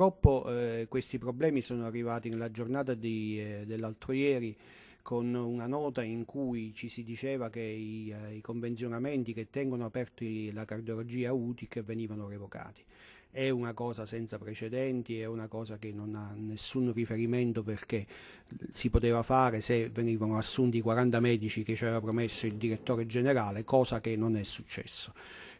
Purtroppo eh, questi problemi sono arrivati nella giornata eh, dell'altro ieri con una nota in cui ci si diceva che i, eh, i convenzionamenti che tengono aperti la cardiologia UTIC venivano revocati. È una cosa senza precedenti, è una cosa che non ha nessun riferimento perché si poteva fare se venivano assunti i 40 medici che ci aveva promesso il direttore generale, cosa che non è successo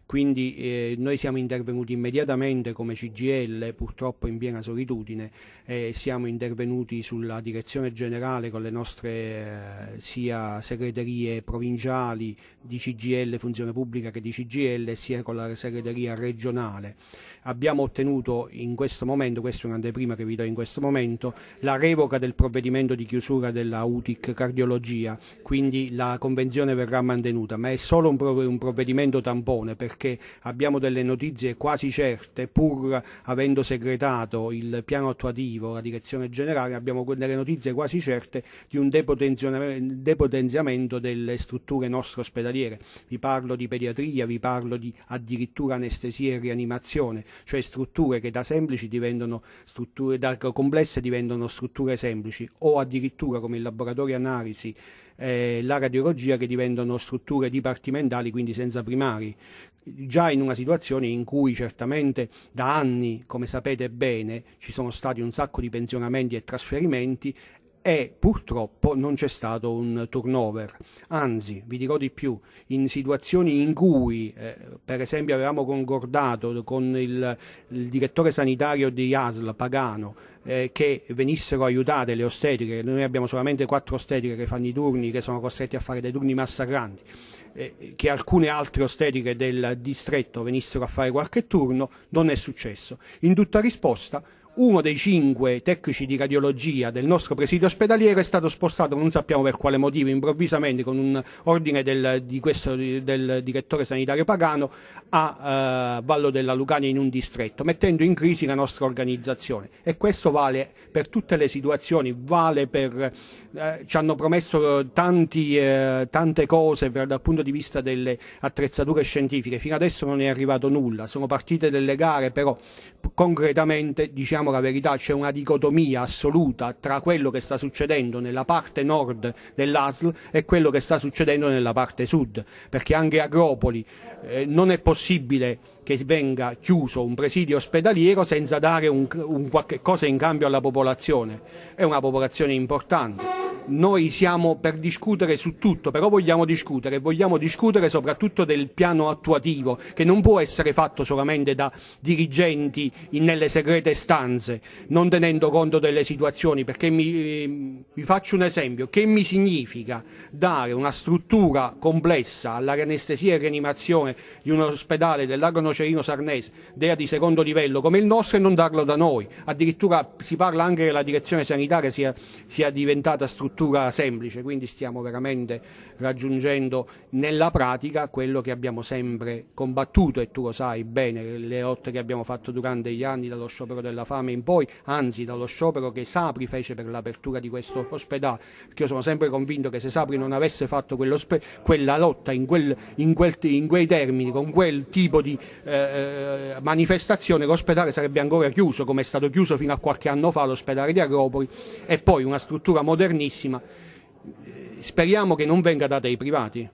quindi eh, noi siamo intervenuti immediatamente come CGL, purtroppo in piena solitudine, eh, siamo intervenuti sulla direzione generale con le nostre eh, sia segreterie provinciali di CGL, funzione pubblica che di CGL, sia con la segreteria regionale. Abbiamo ottenuto in questo momento, questa è un'anteprima che vi do in questo momento, la revoca del provvedimento di chiusura della UTIC cardiologia, quindi la convenzione verrà mantenuta, ma è solo un provvedimento tampone perché perché abbiamo delle notizie quasi certe, pur avendo segretato il piano attuativo, la direzione generale, abbiamo delle notizie quasi certe di un depotenziamento delle strutture nostre ospedaliere. Vi parlo di pediatria, vi parlo di addirittura anestesia e rianimazione, cioè strutture che da semplici diventano strutture, da complesse diventano strutture semplici o addirittura come il laboratorio analisi eh, la radiologia che diventano strutture dipartimentali, quindi senza primari. Già in una situazione in cui certamente da anni, come sapete bene, ci sono stati un sacco di pensionamenti e trasferimenti e purtroppo non c'è stato un turnover, anzi vi dirò di più, in situazioni in cui eh, per esempio avevamo concordato con il, il direttore sanitario di ASL Pagano eh, che venissero aiutate le ostetiche, noi abbiamo solamente quattro ostetiche che fanno i turni, che sono costretti a fare dei turni massacranti eh, che alcune altre ostetiche del distretto venissero a fare qualche turno, non è successo. In tutta risposta uno dei cinque tecnici di radiologia del nostro presidio ospedaliero è stato spostato, non sappiamo per quale motivo, improvvisamente con un ordine del, di questo, del direttore sanitario Pagano a eh, Vallo della Lucania in un distretto, mettendo in crisi la nostra organizzazione. E questo vale per tutte le situazioni, vale per... Eh, ci hanno promesso tanti, eh, tante cose per, dal punto di vista delle attrezzature scientifiche, fino adesso non è arrivato nulla, sono partite delle gare, però concretamente diciamo diciamo la verità, c'è una dicotomia assoluta tra quello che sta succedendo nella parte nord dell'ASL e quello che sta succedendo nella parte sud, perché anche Agropoli eh, non è possibile che venga chiuso un presidio ospedaliero senza dare un, un qualche cosa in cambio alla popolazione, è una popolazione importante noi siamo per discutere su tutto, però vogliamo discutere, vogliamo discutere soprattutto del piano attuativo che non può essere fatto solamente da dirigenti nelle segrete stanze, non tenendo conto delle situazioni, perché mi, eh, vi faccio un esempio, che mi significa dare una struttura complessa alla anestesia e rianimazione di un ospedale del Nocerino Sarnese, DEA di secondo livello, come il nostro e non darlo da noi, addirittura si parla anche che la direzione sanitaria sia, sia diventata struttura struttura semplice, quindi stiamo veramente raggiungendo nella pratica quello che abbiamo sempre combattuto e tu lo sai bene, le lotte che abbiamo fatto durante gli anni dallo sciopero della fame in poi, anzi dallo sciopero che Sapri fece per l'apertura di questo ospedale, perché io sono sempre convinto che se Sapri non avesse fatto quella lotta in, quel, in, quel, in, quei termini, con quel tipo di eh, eh, manifestazione, l'ospedale sarebbe ancora chiuso, come è stato chiuso fino a qualche anno fa l'ospedale di Agropoli e poi una struttura modernissima massima, eh, speriamo che non venga data ai privati,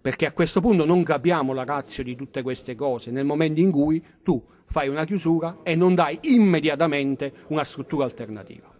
perché a questo punto non capiamo la razza di tutte queste cose, nel momento in cui tu fai una chiusura e non dai immediatamente una struttura alternativa.